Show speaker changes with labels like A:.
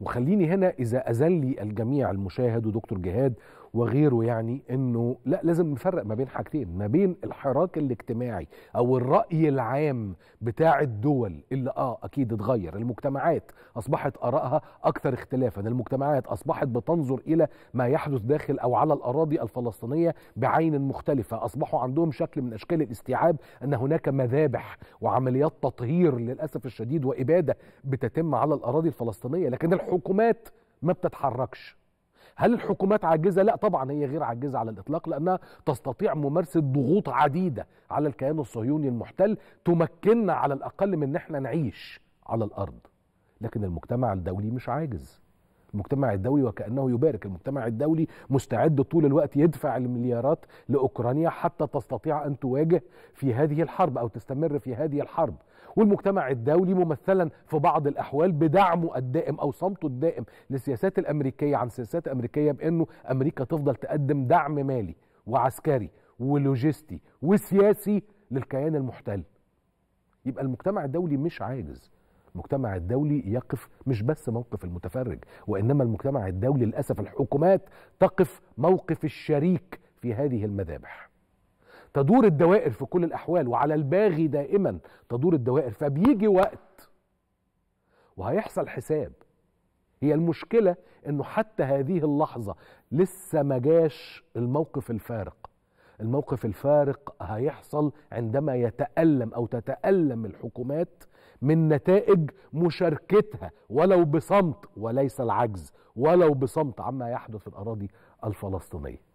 A: وخليني هنا إذا أزل لي الجميع المشاهد ودكتور جهاد وغيره يعني انه لا لازم نفرق ما بين حاجتين ما بين الحراك الاجتماعي او الراي العام بتاع الدول اللي اه اكيد اتغير المجتمعات اصبحت ارائها اكثر اختلافا المجتمعات اصبحت بتنظر الى ما يحدث داخل او على الاراضي الفلسطينيه بعين مختلفه اصبحوا عندهم شكل من اشكال الاستيعاب ان هناك مذابح وعمليات تطهير للاسف الشديد واباده بتتم على الاراضي الفلسطينيه لكن الحكومات ما بتتحركش هل الحكومات عاجزه لا طبعا هي غير عاجزه على الاطلاق لانها تستطيع ممارسه ضغوط عديده على الكيان الصهيوني المحتل تمكننا على الاقل من ان احنا نعيش على الارض لكن المجتمع الدولي مش عاجز المجتمع الدولي وكأنه يبارك المجتمع الدولي مستعد طول الوقت يدفع المليارات لأوكرانيا حتى تستطيع أن تواجه في هذه الحرب أو تستمر في هذه الحرب والمجتمع الدولي ممثلا في بعض الأحوال بدعمه الدائم أو صمته الدائم للسياسات الأمريكية عن سياسات أمريكية بأنه أمريكا تفضل تقدم دعم مالي وعسكري ولوجستي وسياسي للكيان المحتل يبقى المجتمع الدولي مش عاجز المجتمع الدولي يقف مش بس موقف المتفرج وإنما المجتمع الدولي للأسف الحكومات تقف موقف الشريك في هذه المذابح تدور الدوائر في كل الأحوال وعلى الباغي دائما تدور الدوائر فبيجي وقت وهيحصل حساب هي المشكلة انه حتى هذه اللحظة لسه ما جاش الموقف الفارق الموقف الفارق هيحصل عندما يتألم او تتألم الحكومات من نتائج مشاركتها ولو بصمت وليس العجز ولو بصمت عما يحدث في الأراضي الفلسطينية